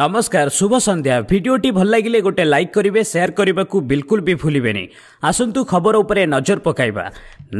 ନମସ୍କାର ଶୁଭ ସନ୍ଧ୍ୟା ଭିଡ଼ିଓଟି ଭଲ ଲାଗିଲେ ଗୋଟେ ଲାଇକ୍ କରିବେ ସେୟାର କରିବାକୁ ବିଲକୁଲ ବି ଭୁଲିବେନି ଆସନ୍ତୁ ଖବର ଉପରେ ନଜର ପକାଇବା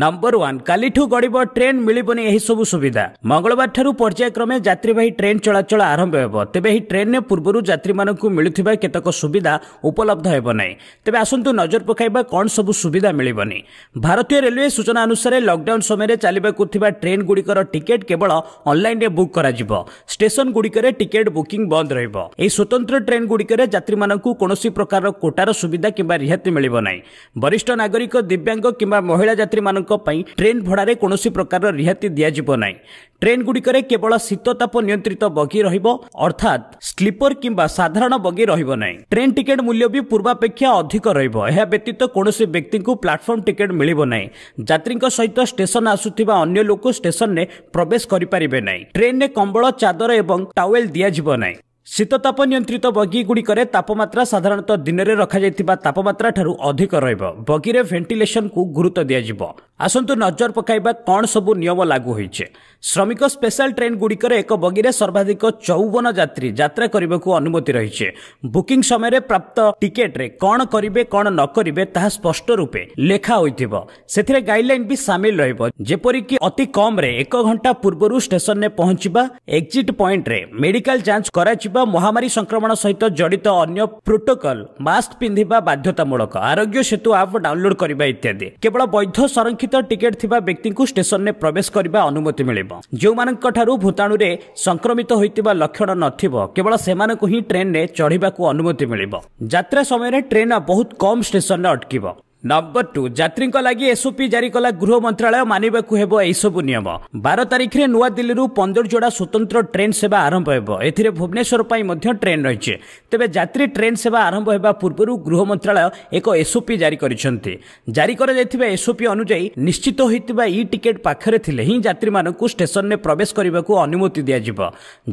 ନମ୍ବର ୱାନ୍ କାଲିଠୁ ଗଡ଼ିବ ଟ୍ରେନ୍ ମିଳିବନି ଏହିସବୁ ସୁବିଧା ମଙ୍ଗଳବାରଠାରୁ ପର୍ଯ୍ୟାୟକ୍ରମେ ଯାତ୍ରୀବାହୀ ଟ୍ରେନ୍ ଚଳାଚଳ ଆରମ୍ଭ ହେବ ତେବେ ଏହି ଟ୍ରେନ୍ରେ ପୂର୍ବରୁ ଯାତ୍ରୀମାନଙ୍କୁ ମିଳୁଥିବା କେତେକ ସୁବିଧା ଉପଲବ୍ଧ ହେବ ନାହିଁ ତେବେ ଆସନ୍ତୁ ନଜର ପକାଇବା କ'ଣ ସବୁ ସୁବିଧା ମିଳିବନି ଭାରତୀୟ ରେଲୱେ ସୂଚନା ଅନୁସାରେ ଲକ୍ଡାଉନ୍ ସମୟରେ ଚାଲିବାକୁ ଥିବା ଟ୍ରେନ୍ଗୁଡ଼ିକର ଟିକେଟ୍ କେବଳ ଅନ୍ଲାଇନ୍ରେ ବୁକ୍ କରାଯିବ ଷ୍ଟେସନ୍ଗୁଡ଼ିକରେ ଟିକେଟ୍ ବୁକିଂ ବନ୍ଦ ରହିବ ଏହି ସ୍ୱତନ୍ତ୍ର ଟ୍ରେନ୍ ଗୁଡିକରେ ଯାତ୍ରୀମାନଙ୍କୁ କୌଣସି ପ୍ରକାର କୋଟାର ସୁବିଧା କିମ୍ବା ରିହାତି ମିଳିବ ନାହିଁ ବରିଷ୍ଠ ନାଗରିକ ଦିବ୍ୟାଙ୍ଗ କିମ୍ବା ମହିଳା ଯାତ୍ରୀମାନଙ୍କ ପାଇଁ ଟ୍ରେନ୍ ଭଡ଼ାରେ କୌଣସି ପ୍ରକାରର ରିହାତି ଦିଆଯିବ ନାହିଁ ଟ୍ରେନ୍ ଗୁଡିକରେ କେବଳ ଶୀତତାପ ନିୟନ୍ତ୍ରିତ ବଗି ରହିବ ଅର୍ଥାତ୍ ସ୍ଲିପର କିମ୍ବା ସାଧାରଣ ବଗି ରହିବ ନାହିଁ ଟ୍ରେନ୍ ଟିକେଟ୍ ମୂଲ୍ୟ ବି ପୂର୍ବାପେକ୍ଷା ଅଧିକ ରହିବ ଏହା ବ୍ୟତୀତ କୌଣସି ବ୍ୟକ୍ତିଙ୍କୁ ପ୍ଲାଟଫର୍ମ ଟିକେଟ୍ ମିଳିବ ନାହିଁ ଯାତ୍ରୀଙ୍କ ସହିତ ଷ୍ଟେସନ ଆସୁଥିବା ଅନ୍ୟ ଲୋକ ଷ୍ଟେସନରେ ପ୍ରବେଶ କରିପାରିବେ ନାହିଁ ଟ୍ରେନରେ କମ୍ବଳ ଚାଦର ଏବଂ ଟାୱେଲ ଦିଆଯିବ ନାହିଁ ଶୀତତାପ ନିୟନ୍ତ୍ରିତ ବଗିଗୁଡ଼ିକରେ ତାପମାତ୍ରା ସାଧାରଣତଃ ଦିନରେ ରଖାଯାଇଥିବା ତାପମାତ୍ରାଠାରୁ ଅଧିକ ରହିବ ବଗିରେ ଭେଣ୍ଟିଲେସନ୍କୁ ଗୁରୁତ୍ୱ ଦିଆଯିବ ଆସନ୍ତୁ ନଜର ପକାଇବା କ'ଣ ସବୁ ନିୟମ ଲାଗୁ ହୋଇଛି ଶ୍ରମିକ ସ୍ପେଶାଲ ଟ୍ରେନ୍ଗୁଡ଼ିକରେ ଏକ ବଗିରେ ସର୍ବାଧିକ ଚଉବନ ଯାତ୍ରୀ ଯାତ୍ରା କରିବାକୁ ଅନୁମତି ରହିଛି ବୁକିଂ ସମୟରେ ପ୍ରାପ୍ତ ଟିକେଟ୍ରେ କ'ଣ କରିବେ କ'ଣ ନ କରିବେ ତାହା ସ୍ପଷ୍ଟ ରୂପେ ଲେଖା ହୋଇଥିବ ସେଥିରେ ଗାଇଡ୍ଲାଇନ୍ ବି ସାମିଲ ରହିବ ଯେପରିକି ଅତି କମ୍ରେ ଏକ ଘଣ୍ଟା ପୂର୍ବରୁ ଷ୍ଟେସନରେ ପହଞ୍ଚିବା ଏକ୍ଜିଟ୍ ପଏଣ୍ଟରେ ମେଡିକାଲ ଯାଞ୍ଚ କରାଯିବା ମହାମାରୀ ସଂକ୍ରମଣ ସହିତ ଜଡ଼ିତ ଅନ୍ୟ ପ୍ରୋଟୋକଲ ମାସ୍କ ପିନ୍ଧିବା ବାଧ୍ୟତାମୂଳକ ଆରୋଗ୍ୟ ସେତୁ ଆପ୍ ଡାଉନଲୋଡ୍ କରିବା ଇତ୍ୟାଦି କେବଳ ବୈଧ ସଂରକ୍ଷିତ ଟିକେଟ୍ ଥିବା ବ୍ୟକ୍ତିଙ୍କୁ ଷ୍ଟେସନରେ ପ୍ରବେଶ କରିବା ଅନୁମତି ମିଳିବ ଯେଉଁମାନଙ୍କଠାରୁ ଭୂତାଣୁରେ ସଂକ୍ରମିତ ହୋଇଥିବା ଲକ୍ଷଣ ନଥିବ କେବଳ ସେମାନଙ୍କୁ ହିଁ ଟ୍ରେନ୍ରେ ଚଢ଼ିବାକୁ ଅନୁମତି ମିଳିବ ଯାତ୍ରା ସମୟରେ ଟ୍ରେନ୍ ବହୁତ କମ୍ ଷ୍ଟେସନରେ ଅଟକିବ ନମ୍ବର ଟୁ ଯାତ୍ରୀଙ୍କ ଲାଗି ଏସ୍ଓପି ଜାରି କଲା ଗୃହ ମନ୍ତ୍ରାଳୟ ମାନିବାକୁ ହେବ ଏହିସବୁ ନିୟମ ବାର ତାରିଖରେ ନୂଆଦିଲ୍ଲୀରୁ ପନ୍ଦର ଯୋଡ଼ା ସ୍ୱତନ୍ତ୍ର ଟ୍ରେନ୍ ସେବା ଆରମ୍ଭ ହେବ ଏଥିରେ ଭୁବନେଶ୍ୱର ପାଇଁ ମଧ୍ୟ ଟ୍ରେନ୍ ରହିଛି ତେବେ ଯାତ୍ରୀ ଟ୍ରେନ୍ ସେବା ଆରମ୍ଭ ହେବା ପୂର୍ବରୁ ଗୃହ ମନ୍ତ୍ରାଳୟ ଏକ ଏସ୍ଓପି ଜାରି କରିଛନ୍ତି ଜାରି କରାଯାଇଥିବା ଏସ୍ଓପି ଅନୁଯାୟୀ ନିଶ୍ଚିତ ହୋଇଥିବା ଇ ଟିକେଟ୍ ପାଖରେ ଥିଲେ ହିଁ ଯାତ୍ରୀମାନଙ୍କୁ ଷ୍ଟେସନରେ ପ୍ରବେଶ କରିବାକୁ ଅନୁମତି ଦିଆଯିବ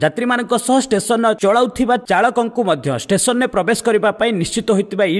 ଯାତ୍ରୀମାନଙ୍କ ସହ ଷ୍ଟେସନ ଚଳାଉଥିବା ଚାଳକଙ୍କୁ ମଧ୍ୟ ଷ୍ଟେସନରେ ପ୍ରବେଶ କରିବା ପାଇଁ ନିଶ୍ଚିତ ହୋଇଥିବା ଇ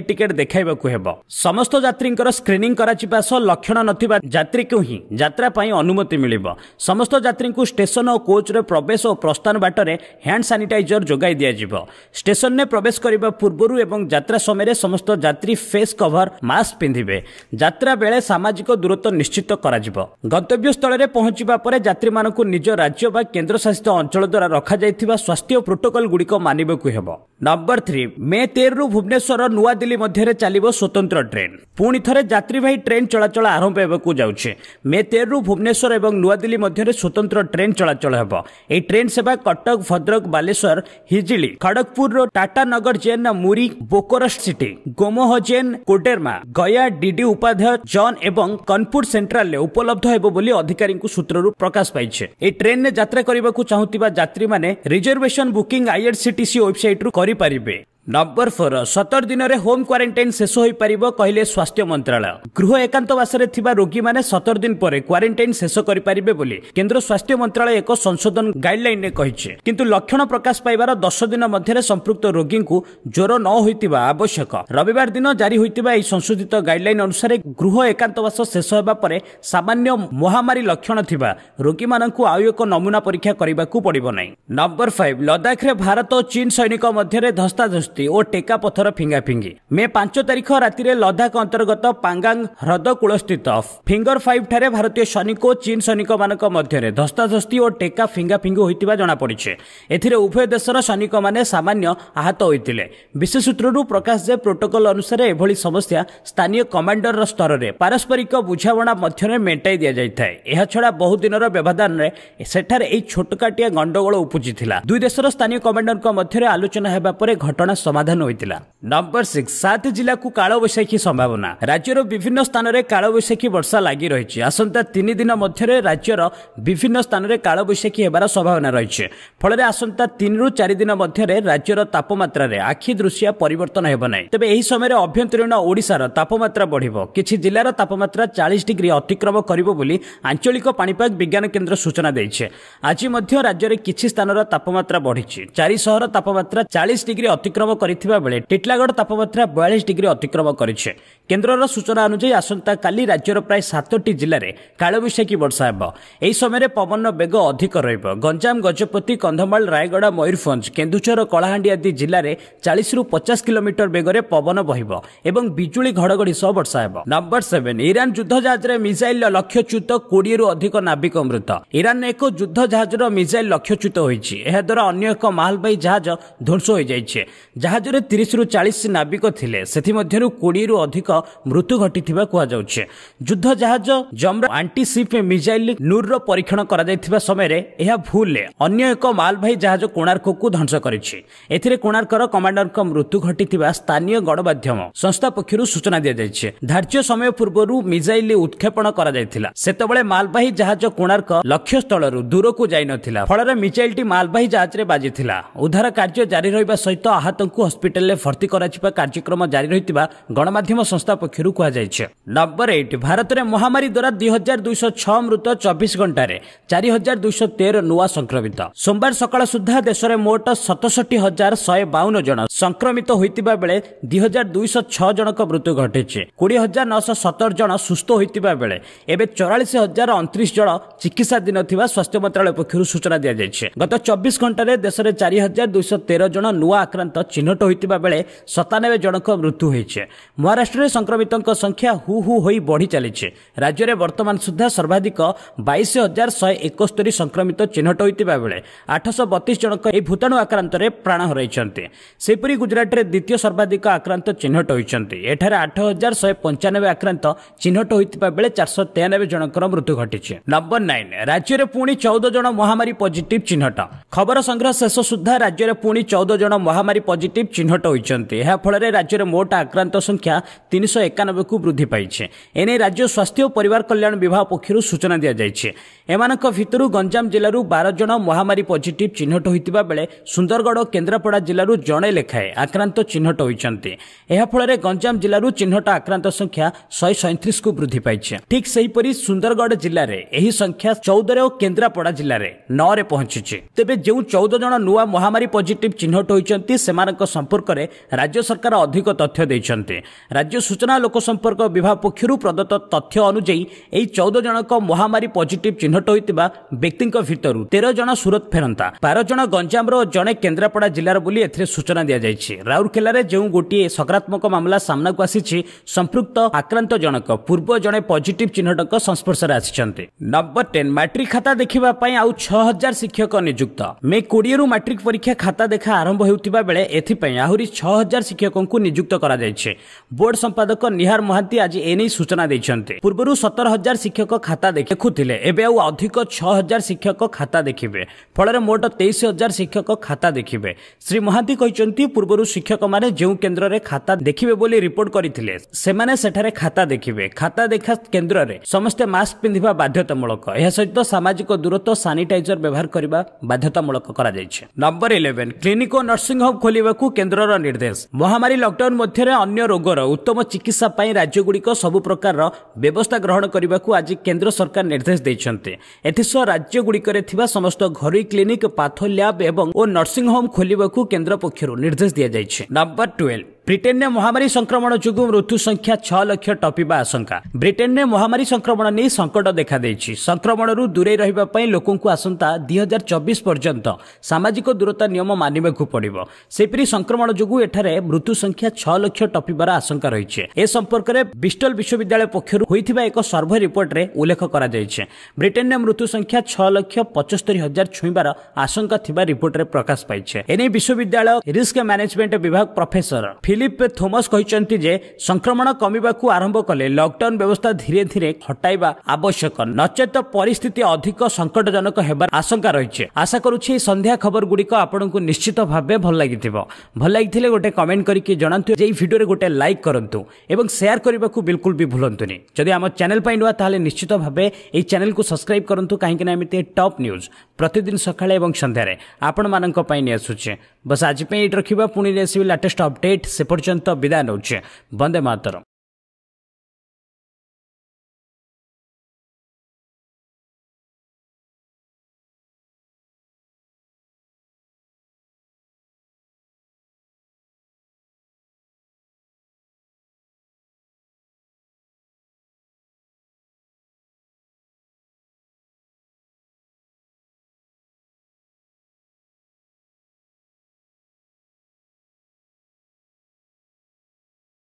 ଯାତ୍ରୀଙ୍କର ସ୍କ୍ରିନିଂ କରାଯିବା ସହ ଲକ୍ଷଣ ନଥିବା ଯାତ୍ରୀଙ୍କୁ ହିଁ ଯାତ୍ରା ପାଇଁ ଅନୁମତି ମିଳିବ ସମସ୍ତ ଯାତ୍ରୀଙ୍କୁ ଷ୍ଟେସନ ଓ କୋଚ୍ରେ ପ୍ରବେଶ ଓ ପ୍ରସ୍ଥାନ ବାଟରେ ହ୍ୟାଣ୍ଡ ସାନିଟାଇଜର ଯୋଗାଇ ଦିଆଯିବ ଷ୍ଟେସନରେ ପ୍ରବେଶ କରିବା ପୂର୍ବରୁ ଏବଂ ଯାତ୍ରା ସମୟରେ ସମସ୍ତ ଯାତ୍ରୀ ଫେସ୍ କଭର ମାସ୍କ ପିନ୍ଧିବେ ଯାତ୍ରା ବେଳେ ସାମାଜିକ ଦୂରତ୍ୱ ନିଶ୍ଚିତ କରାଯିବ ଗନ୍ତବ୍ୟସ୍ଥଳରେ ପହଞ୍ଚିବା ପରେ ଯାତ୍ରୀମାନଙ୍କୁ ନିଜ ରାଜ୍ୟ ବା କେନ୍ଦ୍ରଶାସିତ ଅଞ୍ଚଳ ଦ୍ୱାରା ରଖାଯାଇଥିବା ସ୍ୱାସ୍ଥ୍ୟ ପ୍ରୋଟୋକଲ ଗୁଡ଼ିକ ମାନିବାକୁ ହେବ ନମ୍ବର ଥ୍ରୀ ମେ ତେରରୁ ଭୁବନେଶ୍ୱର ନୂଆଦିଲ୍ଲୀ ମଧ୍ୟରେ ଚାଲିବ ସ୍ୱତନ୍ତ୍ର ଟ୍ରେନ୍ ପୁଣି ଥରେ ଯାତ୍ରୀବାହୀ ଟ୍ରେନ୍ ଚଳାଚଳ ଆରମ୍ଭ ହେବାକୁ ଯାଉଛି ମେ ତେରରୁ ଭୁବନେଶ୍ୱର ଏବଂ ନୂଆଦିଲ୍ଲୀ ମଧ୍ୟରେ ସ୍ୱତନ୍ତ୍ର ଟ୍ରେନ୍ ଚଳାଚଳ ହେବ ଏହି ଟ୍ରେନ୍ ସେବା କଟକ ଭଦ୍ରକ ବାଲେଶ୍ୱର ହିଜିଳି ଖଡ଼ଗପୁରର ଟାଟାନଗର ଜେନ୍ ମୁରି ବୋକୋରଷ୍ଟ ସିଟି ଗୋମୋହ ଜେନ୍ କୋଡେର୍ମା ଗୟା ଡିଡି ଉପାଧ୍ୟାୟ ଜନ୍ ଏବଂ କନପୁର ସେଣ୍ଟ୍ରାଲରେ ଉପଲବ୍ଧ ହେବ ବୋଲି ଅଧିକାରୀଙ୍କୁ ସୂତ୍ରରୁ ପ୍ରକାଶ ପାଇଛି ଏହି ଟ୍ରେନ୍ରେ ଯାତ୍ରା କରିବାକୁ ଚାହୁଁଥିବା ଯାତ୍ରୀମାନେ ରିଜର୍ଭେସନ୍ ବୁକିଂ ଆଇଆର୍ସିଟିସି ୱେବସାଇଟ୍ରୁ କରିପାରିବେ ନମ୍ବର ଫୋର ସତର ଦିନରେ ହୋମ୍ କ୍ୱାରେଣ୍ଟାଇନ୍ ଶେଷ ହୋଇପାରିବ କହିଲେ ସ୍ୱାସ୍ଥ୍ୟ ମନ୍ତ୍ରାଳୟ ଗୃହ ଏକାନ୍ତବାସରେ ଥିବା ରୋଗୀମାନେ ସତର ଦିନ ପରେ କ୍ୱାରେଣ୍ଟାଇନ୍ ଶେଷ କରିପାରିବେ ବୋଲି କେନ୍ଦ୍ର ସ୍ୱାସ୍ଥ୍ୟ ମନ୍ତ୍ରାଳୟ ଏକ ସଂଶୋଧନ ଗାଇଡ୍ଲାଇନ୍ରେ କହିଛି କିନ୍ତୁ ଲକ୍ଷଣ ପ୍ରକାଶ ପାଇବାର ଦଶ ଦିନ ମଧ୍ୟରେ ସମ୍ପୃକ୍ତ ରୋଗୀଙ୍କୁ ଜ୍ୱର ନ ହୋଇଥିବା ଆବଶ୍ୟକ ରବିବାର ଦିନ ଜାରି ହୋଇଥିବା ଏହି ସଂଶୋଧିତ ଗାଇଡ୍ଲାଇନ୍ ଅନୁସାରେ ଗୃହ ଏକାନ୍ତବାସ ଶେଷ ହେବା ପରେ ସାମାନ୍ୟ ମହାମାରୀ ଲକ୍ଷଣ ଥିବା ରୋଗୀମାନଙ୍କୁ ଆଉ ଏକ ନମୁନା ପରୀକ୍ଷା କରିବାକୁ ପଡ଼ିବ ନାହିଁ ନମ୍ବର ଫାଇଭ୍ ଲଦାଖରେ ଭାରତ ଓ ଚୀନ୍ ସୈନିକ ମଧ୍ୟରେ ଧସ୍ତାଧସ୍ତି ଗଣତି ଓ ଟେକା ପଥର ଫିଙ୍ଗାଫିଙ୍ଗି ମେ ପାଞ୍ଚ ତାରିଖ ରାତିରେ ଲଦାଖ ଅନ୍ତର୍ଗତ ପାଙ୍ଗାଙ୍ଗ ହ୍ରଦ କୂଳସ୍ଥିତ ଫିଙ୍ଗର ଫାଇଭ୍ ଠାରେ ଭାରତୀୟ ସୈନିକ ଓ ଚୀନ ସୈନିକମାନଙ୍କ ମଧ୍ୟରେ ଧସ୍ତାଧସ୍ତି ଓ ଟେକା ଫିଙ୍ଗାଫିଙ୍ଗି ହୋଇଥିବା ଜଣାପଡ଼ିଛି ଏଥିରେ ଉଭୟ ଦେଶର ସୈନିକମାନେ ସାମାନ୍ୟ ଆହତ ହୋଇଥିଲେ ବିଶେଷ ସୂତ୍ରରୁ ପ୍ରକାଶ ଯେ ପ୍ରୋଟୋକଲ ଅନୁସାରେ ଏଭଳି ସମସ୍ୟା ସ୍ଥାନୀୟ କମାଣ୍ଡରର ସ୍ତରରେ ପାରସ୍ପରିକ ବୁଝାମଣା ମଧ୍ୟରେ ମେଣ୍ଟାଇ ଦିଆଯାଇଥାଏ ଏହାଛଡ଼ା ବହୁ ଦିନର ବ୍ୟବଧାନରେ ସେଠାରେ ଏହି ଛୋଟକାଟିଆ ଗଣ୍ଡଗୋଳ ଉପୁଜିଥିଲା ଦୁଇ ଦେଶର ସ୍ଥାନୀୟ କମାଣ୍ଡରଙ୍କ ମଧ୍ୟରେ ଆଲୋଚନା ହେବା ପରେ ଘଟଣା ସମାଧାନ ହୋଇଥିଲା ନମ୍ବର ସିକ୍ସ ସାତ ଜିଲ୍ଲାକୁ କାଳବୈଶାଖୀ ସମ୍ଭାବନା ରାଜ୍ୟର ବିଭିନ୍ନ ସ୍ଥାନରେ କାଳବୈଶାଖୀ ବର୍ଷା ଲାଗି ରହିଛି ଆସନ୍ତା ତିନି ଦିନ ମଧ୍ୟରେ ରାଜ୍ୟର ବିଭିନ୍ନ ସ୍ଥାନରେ କାଳବୈଶାଖୀ ହେବାର ସମ୍ଭାବନା ରହିଛି ଫଳରେ ଆସନ୍ତା ତିନିରୁ ଚାରି ଦିନ ମଧ୍ୟରେ ରାଜ୍ୟର ତାପମାତ୍ରାରେ ଆଖି ଦୃଶିଆ ପରିବର୍ତ୍ତନ ହେବ ନାହିଁ ତେବେ ଏହି ସମୟରେ ଆଭ୍ୟନ୍ତରୀଣ ଓଡ଼ିଶାର ତାପମାତ୍ରା ବଢ଼ିବ କିଛି ଜିଲ୍ଲାର ତାପମାତ୍ରା ଚାଳିଶ ଡିଗ୍ରୀ ଅତିକ୍ରମ କରିବ ବୋଲି ଆଞ୍ଚଳିକ ପାଣିପାଗ ବିଜ୍ଞାନ କେନ୍ଦ୍ର ସୂଚନା ଦେଇଛି ଆଜି ମଧ୍ୟ ରାଜ୍ୟରେ କିଛି ସ୍ଥାନର ତାପମାତ୍ରା ବଢ଼ିଛି ଚାରି ସହର ତାପମାତ୍ରା ଚାଳିଶ ଡିଗ୍ରୀ ଅତିକ୍ରମ ଅନୁଭବ କରିଥିବା ବେଳେ ଟିଟିଲାଗଡ଼ ତାପମାତ୍ରା ବୟାଳିଶ ଡିଗ୍ରୀ ଅତିକ୍ରମ କରିଛି କେନ୍ଦ୍ରର ସୂଚନା ଅନୁଯାୟୀ ଆସନ୍ତାକାଲି ରାଜ୍ୟର ପ୍ରାୟ ସାତଟି ଜିଲ୍ଲାରେ କାଳବୈଶାଖୀ ବର୍ଷା ହେବ ଏହି ସମୟରେ ପବନର ବେଗ ଅଧିକ ରହିବ ଗଞ୍ଜାମ ଗଜପତି କନ୍ଧମାଳ ରାୟଗଡ଼ା ମୟୂରଭଞ୍ଜ କେନ୍ଦୁଝର କଳାହାଣ୍ଡି ଆଦି ଜିଲ୍ଲାରେ ଚାଳିଶରୁ ପଚାଶ କିଲୋମିଟର ବେଗରେ ପବନ ବହିବ ଏବଂ ବିଜୁଳି ଘଡ଼ଘଡ଼ି ସହ ବର୍ଷା ହେବ ନମ୍ବର ସେଭେନ୍ ଇରାନ୍ ଯୁଦ୍ଧ ଜାହାଜରେ ମିସାଇଲର ଲକ୍ଷ୍ୟଚ୍ୟୁତ କୋଡ଼ିଏରୁ ଅଧିକ ନାବିକ ମୃତ ଇରାନର ଏକ ଯୁଦ୍ଧ ଜାହାଜର ମିସାଇଲ ଲକ୍ଷ୍ୟଚ୍ୟୁତ ହୋଇଛି ଏହାଦ୍ୱାରା ଅନ୍ୟ ଏକ ମାଲବାହୀ ଜାହାଜ ଧ୍ୱଂସ ହୋଇଯାଇଛି ଜାହାଜରେ ତିରିଶରୁ ଚାଳିଶ ନାବିକ ଥିଲେ ସେଥିମଧ୍ୟରୁ କୋଡ଼ିଏରୁ ଅଧିକ ମୃତ୍ୟୁ ଘଟିଥିବା କୁହାଯାଉଛି ଯୁଦ୍ଧ ଜାହାଜ ଜମ୍ରା ଆଣ୍ଟି ସିପ୍ ମିଜାଇଲ୍ ନୁର୍ର ପରୀକ୍ଷଣ କରାଯାଇଥିବା ସମୟରେ ଏହା ଭୁଲରେ ଅନ୍ୟ ଏକ ମାଲବାହୀ ଜାହାଜ କୋଣାର୍କକୁ ଧ୍ୱଂସ କରିଛି ଏଥିରେ କୋଣାର୍କର କମାଣ୍ଡରଙ୍କ ମୃତ୍ୟୁ ଘଟିଥିବା ସ୍ଥାନୀୟ ଗଣମାଧ୍ୟମ ସଂସ୍ଥା ପକ୍ଷରୁ ସୂଚନା ଦିଆଯାଇଛି ଧାର୍ଯ୍ୟ ସମୟ ପୂର୍ବରୁ ମିଜାଇଲ୍ ଉତ୍କ୍ଷେପଣ କରାଯାଇଥିଲା ସେତେବେଳେ ମାଲବାହୀ ଜାହାଜ କୋଣାର୍କ ଲକ୍ଷ୍ୟସ୍ଥଳରୁ ଦୂରକୁ ଯାଇନଥିଲା ଫଳରେ ମିଜାଇଲ୍ଟି ମାଲବାହୀ ଜାହାଜରେ ବାଜିଥିଲା ଉଦ୍ଧାର କାର୍ଯ୍ୟ ଜାରି ରହିବା ସହିତ ଆହତଙ୍କୁ ହସ୍ପିଟାଲରେ ଭର୍ତ୍ତି କରାଯିବା କାର୍ଯ୍ୟକ୍ରମ ଜାରି ରହିଥିବା ଗଣମାଧ୍ୟମ ସଂସ୍ଥା ସଂସ୍ଥା ପକ୍ଷରୁ କୁହାଯାଇଛି ନମ୍ବର ଏଇଟ୍ ଭାରତରେ ମହାମାରୀ ଦ୍ୱାରା ଦୁଇ ହଜାର ଦୁଇଶହ ଛଅ ମୃତ ଚବିଶ ଘଣ୍ଟାରେ ଚାରି ହଜାର ଦୁଇଶହ ତେର ନୂଆ ସଂକ୍ରମିତ ସୋମବାର ସକାଳ ସୁଦ୍ଧା ଦେଶରେ ମୋଟ ସତଷଠି ହଜାର ଶହେ ବାଉନ ଜଣ ସଂକ୍ରମିତ ହୋଇଥିବା ବେଳେ ଦୁଇ ହଜାର ଦୁଇଶହ ଛଅ ଜଣଙ୍କ ମୃତ୍ୟୁ ଘଟିଛି କୋଡ଼ିଏ ହଜାର ନଅଶହ ସତର ଜଣ ସୁସ୍ଥ ହୋଇଥିବା ବେଳେ ଏବେ ଚଉରାଳିଶ ହଜାର ଅଣତିରିଶ ଜଣ ଚିକିତ୍ସାଧୀନ ଥିବା ସ୍ୱାସ୍ଥ୍ୟ ମନ୍ତ୍ରଣାଳୟ ପକ୍ଷରୁ ସୂଚନା ଦିଆଯାଇଛି ଗତ ଚବିଶ ଘଣ୍ଟାରେ ଦେଶରେ ଚାରି ହଜାର ଦୁଇଶହ ତେର ଜଣ ନୂଆ ଆକ୍ରାନ୍ତ ଚିହ୍ନଟ ହୋଇଥିବା ବେଳେ ସତାନବେ ଜଣଙ୍କ ମୃତ୍ୟୁ ହୋଇଛି ମହାରାଷ୍ଟ୍ରରେ ସଂକ୍ରମିତଙ୍କ ସଂଖ୍ୟା ହୁ ହୁ ହୋଇ ବଢ଼ି ଚାଲିଛି ରାଜ୍ୟରେ ବର୍ତ୍ତମାନ ସୁଦ୍ଧା ସର୍ବାଧିକ ବାଇଶ ହଜାର ଶହେ ଏକସ୍ତରୀ ସଂକ୍ରମିତ ଚିହ୍ନଟ ହୋଇଥିବା ବେଳେ ଆଠଶହ ବତିଶ ଜଣଙ୍କ ଏହି ଭୂତାଣୁ ଆକ୍ରାନ୍ତରେ ପ୍ରାଣ ହରାଇଛନ୍ତି ସେହିପରି ଗୁଜରାଟରେ ଦ୍ୱିତୀୟ ସର୍ବାଧିକ ଆକ୍ରାନ୍ତ ଚିହ୍ନଟ ହୋଇଛନ୍ତି ଏଠାରେ ଆଠ ହଜାର ଶହେ ପଞ୍ଚାନବେ ଆକ୍ରାନ୍ତ ଚିହ୍ନଟ ହୋଇଥିବା ବେଳେ ଚାରିଶହ ତେୟାନବେ ଜଣଙ୍କର ମୃତ୍ୟୁ ଘଟିଛି ନମ୍ବର ନାଇନ୍ ରାଜ୍ୟରେ ପୁଣି ଚଉଦ ଜଣ ମହାମାରୀ ପଜିଟିଭ୍ ଚିହ୍ନଟ ଖବର ସଂଗ୍ରହ ଶେଷ ସୁଦ୍ଧା ରାଜ୍ୟରେ ପୁଣି ଚଉଦ ଜଣ ମହାମାରୀ ପଜିଟିଭ୍ ଚିହ୍ନଟ ହୋଇଛନ୍ତି ଏହାଫଳରେ ରାଜ୍ୟରେ ମୋଟ ଆକ୍ରାନ୍ତ ସଂଖ୍ୟା ତିନି ତିନିଶହ ଏକାନବେକୁ ବୃଦ୍ଧି ପାଇଛି ଏ ନେଇ ରାଜ୍ୟ ସ୍ୱାସ୍ଥ୍ୟ ଓ ପରିବାର କଲ୍ୟାଣ ବିଭାଗ ପକ୍ଷରୁ ସୂଚନା ଦିଆଯାଇଛି ଏମାନଙ୍କ ଭିତରୁ ଗଞ୍ଜାମ ଜିଲ୍ଲାରୁ ବାର ଜଣ ମହାମାରୀ ପଜିଟିଭ୍ ଚିହ୍ନଟ ହୋଇଥିବା ବେଳେ ସୁନ୍ଦରଗଡ଼ ଓ କେନ୍ଦ୍ରାପଡ଼ା ଜିଲ୍ଲାରୁ ଜଣେ ଲେଖାଏଁ ଆକ୍ରାନ୍ତ ଚିହ୍ନଟ ହୋଇଛନ୍ତି ଏହାଫଳରେ ଗଞ୍ଜାମ ଜିଲ୍ଲାରୁ ଚିହ୍ନଟ ଆକ୍ରାନ୍ତ ସଂଖ୍ୟା ଶହେ ସଇଁତିରିଶକୁ ବୃଦ୍ଧି ପାଇଛି ଠିକ୍ ସେହିପରି ସୁନ୍ଦରଗଡ଼ ଜିଲ୍ଲାରେ ଏହି ସଂଖ୍ୟା ଚଉଦରେ ଓ କେନ୍ଦ୍ରାପଡ଼ା ଜିଲ୍ଲାରେ ନଅରେ ପହଞ୍ଚିଛି ତେବେ ଯେଉଁ ଚଉଦ ଜଣ ନୂଆ ମହାମାରୀ ପଜିଟିଭ୍ ଚିହ୍ନଟ ହୋଇଛନ୍ତି ସେମାନଙ୍କ ସମ୍ପର୍କରେ ରାଜ୍ୟ ସରକାର ଅଧିକ ତଥ୍ୟ ଦେଇଛନ୍ତି ରାଜ୍ୟ ସୂଚନା ଲୋକ ସମ୍ପର୍କ ବିଭାଗ ପକ୍ଷରୁ ପ୍ରଦତ୍ତ ତଥ୍ୟ ଅନୁଯାୟୀ ଏହି ଚଉଦ ଜଣଙ୍କ ମହାମାରୀ ପଜିଟିଭ୍ ଚିହ୍ନଟ ହୋଇଥିବା ବ୍ୟକ୍ତିଙ୍କ ଭିତରୁ ତେର ଜଣ ସୁରତ ଫେରନ୍ତା ବାର ଜଣ ଗଞ୍ଜାମର ଓ ଜଣେ କେନ୍ଦ୍ରାପଡ଼ା ଜିଲ୍ଲାର ବୋଲି ଏଥିରେ ସୂଚନା ଦିଆଯାଇଛି ରାଉରକେଲାରେ ଯେଉଁ ଗୋଟିଏ ସକାରାତ୍ମକ ମାମଲା ସାମ୍ନାକୁ ଆସିଛି ସମ୍ପୃକ୍ତ ଆକ୍ରାନ୍ତ ଜଣକ ପୂର୍ବ ଜଣେ ପଜିଟିଭ୍ ଚିହ୍ନଟଙ୍କ ସଂସ୍ପର୍ଶରେ ଆସିଛନ୍ତି ନମ୍ବର ଟେନ୍ ମାଟ୍ରିକ୍ ଖାତା ଦେଖିବା ପାଇଁ ଆଉ ଛଅ ହଜାର ଶିକ୍ଷକ ନିଯୁକ୍ତ ମେ କୋଡ଼ିଏରୁ ମାଟ୍ରିକ୍ ପରୀକ୍ଷା ଖାତା ଦେଖା ଆରମ୍ଭ ହେଉଥିବା ବେଳେ ଏଥିପାଇଁ ଆହୁରି ଛଅ ହଜାର ଶିକ୍ଷକଙ୍କୁ ନିଯୁକ୍ତ କରାଯାଇଛି ବୋର୍ଡ ସମ୍ପର୍କ সম্পাদক ନିହାର ମହାନ୍ତି ଆଜି ଏନେଇ ସୂଚନା ଦେଇଛନ୍ତି ପୂର୍ବରୁ ସତର ହଜାର ଶିକ୍ଷକ ଖାତା ଦେଖୁଥିଲେ ଏବେ ଆଉ ଅଧିକ ଛଅ ହଜାର ଶିକ୍ଷକ ଖାତା ଦେଖିବେ ଫଳରେ ମୋଟ ତେଇଶ ହଜାର ଶିକ୍ଷକ ଖାତା ଦେଖିବେ ଶ୍ରୀ ମହାନ୍ତି କହିଛନ୍ତି ପୂର୍ବରୁ ଶିକ୍ଷକମାନେ ଯେଉଁ କେନ୍ଦ୍ରରେ ଖାତା ଦେଖିବେ ବୋଲି ରିପୋର୍ଟ କରିଥିଲେ ସେମାନେ ସେଠାରେ ଖାତା ଦେଖିବେ ଖାତା ଦେଖା କେନ୍ଦ୍ରରେ ସମସ୍ତେ ମାସ୍କ ପିନ୍ଧିବା ବାଧ୍ୟତାମୂଳକ ଏହା ସହିତ ସାମାଜିକ ଦୂରତ୍ୱ ସାନିଟାଇଜର ବ୍ୟବହାର କରିବା ବାଧ୍ୟତାମୂଳକ କରାଯାଇଛି ନମ୍ବର ଇଲେଭେନ୍ କ୍ଲିନିକ୍ ଓ ନର୍ସିଂ ହୋମ୍ ଖୋଲିବାକୁ କେନ୍ଦ୍ରର ନିର୍ଦ୍ଦେଶ ମହାମାରୀ ଲକଡାଉନ୍ ମଧ୍ୟରେ ଅନ୍ୟ ରୋଗର ଉତ୍ତମ ଚିକିତ୍ସା ପାଇଁ ରାଜ୍ୟଗୁଡ଼ିକ ସବୁ ପ୍ରକାରର ବ୍ୟବସ୍ଥା ଗ୍ରହଣ କରିବାକୁ ଆଜି କେନ୍ଦ୍ର ସରକାର ନିର୍ଦ୍ଦେଶ ଦେଇଛନ୍ତି ଏଥିସହ ରାଜ୍ୟଗୁଡ଼ିକରେ ଥିବା ସମସ୍ତ ଘରୋଇ କ୍ଲିନିକ୍ ପାଥୋ ଲ୍ୟାବ୍ ଏବଂ ଓ ନର୍ସିଂହୋମ୍ ଖୋଲିବାକୁ କେନ୍ଦ୍ର ପକ୍ଷରୁ ନିର୍ଦ୍ଦେଶ ଦିଆଯାଇଛି ନମ୍ବର ଟୁଏଲ୍ଭ ବ୍ରିଟେନ୍ରେ ମହାମାରୀ ସଂକ୍ରମଣ ଯୋଗୁଁ ମୃତ୍ୟୁ ସଂଖ୍ୟା ଛଅ ଲକ୍ଷ ଟପିବା ଆଶଙ୍କା ବ୍ରିଟେନ୍ରେ ମହାମାରୀ ସଂକ୍ରମଣ ନେଇ ସଙ୍କଟ ଦେଖାଦେଇଛି ସଂକ୍ରମଣରୁ ଦୂରେଇ ରହିବା ପାଇଁ ଲୋକଙ୍କୁ ଆସନ୍ତା ଦୁଇ ହଜାର ଚବିଶ ପର୍ଯ୍ୟନ୍ତ ସାମାଜିକ ଦୂରତା ନିୟମ ମାନିବାକୁ ପଡ଼ିବ ସେହିପରି ସଂକ୍ରମଣ ଯୋଗୁଁ ଏଠାରେ ମୃତ୍ୟୁ ସଂଖ୍ୟା ଛଅ ଲକ୍ଷ ଟପିବାର ଆଶଙ୍କା ରହିଛି ଏ ସମ୍ପର୍କରେ ବିଷ୍ଟଲ ବିଶ୍ୱବିଦ୍ୟାଳୟ ପକ୍ଷରୁ ହୋଇଥିବା ଏକ ସର୍ଭେ ରିପୋର୍ଟରେ ଉଲ୍ଲେଖ କରାଯାଇଛି ବ୍ରିଟେନ୍ରେ ମୃତ୍ୟୁ ସଂଖ୍ୟା ଛଅ ଲକ୍ଷ ପଚସ୍ତରୀ ହଜାର ଛୁଇଁବାର ଆଶଙ୍କା ଥିବା ରିପୋର୍ଟରେ ପ୍ରକାଶ ପାଇଛି ଏନେଇ ବିଶ୍ୱବିଦ୍ୟାଳୟ ରିସ୍କ ମ୍ୟାନେଜମେଣ୍ଟ ବିଭାଗ ପ୍ରଫେସର ଫିଲିପ୍ ଥୋମସ୍ କହିଛନ୍ତି ଯେ ସଂକ୍ରମଣ କମିବାକୁ ଆରମ୍ଭ କଲେ ଲକଡାଉନ୍ ବ୍ୟବସ୍ଥା ଧୀରେ ଧୀରେ ହଟାଇବା ଆବଶ୍ୟକ ନଚେତ ପରିସ୍ଥିତି ଅଧିକ ସଙ୍କଟଜନକ ହେବାର ଆଶଙ୍କା ରହିଛି ଆଶା କରୁଛି ଏହି ସନ୍ଧ୍ୟା ଖବରଗୁଡ଼ିକ ଆପଣଙ୍କୁ ନିଶ୍ଚିତ ଭାବେ ଭଲ ଲାଗିଥିବ ଭଲ ଲାଗିଥିଲେ ଗୋଟେ କମେଣ୍ଟ କରିକି ଜଣାନ୍ତୁ ଯେ ଏହି ଭିଡ଼ିଓରେ ଗୋଟେ ଲାଇକ୍ କରନ୍ତୁ ଏବଂ ସେୟାର କରିବାକୁ ବିଲକୁଲ ବି ଭୁଲନ୍ତୁନି ଯଦି ଆମ ଚ୍ୟାନେଲ୍ ପାଇଁ ନୁଆ ତାହେଲେ ନିଶ୍ଚିତ ଭାବେ ଏହି ଚ୍ୟାନେଲ୍କୁ ସବସ୍କ୍ରାଇବ୍ କରନ୍ତୁ କାହିଁକିନା ଏମିତି ଟପ୍ ନ୍ୟୁଜ୍ ପ୍ରତିଦିନ ସକାଳେ ଏବଂ ସନ୍ଧ୍ୟାରେ ଆପଣମାନଙ୍କ ପାଇଁ ନେଇ ଆସୁଛେ ବସ୍ ଆଜି ପାଇଁ ଏଇଠି ରଖିବା ପୁଣି ନେଇ ଆସିବି ଲାଟେଷ୍ଟ ଅପଡେଟ୍ ସେ ಪರ್ಯಂತ ವಿದಾಯ ನೌಚೆ ವಂದೇ ಮಾತರಂ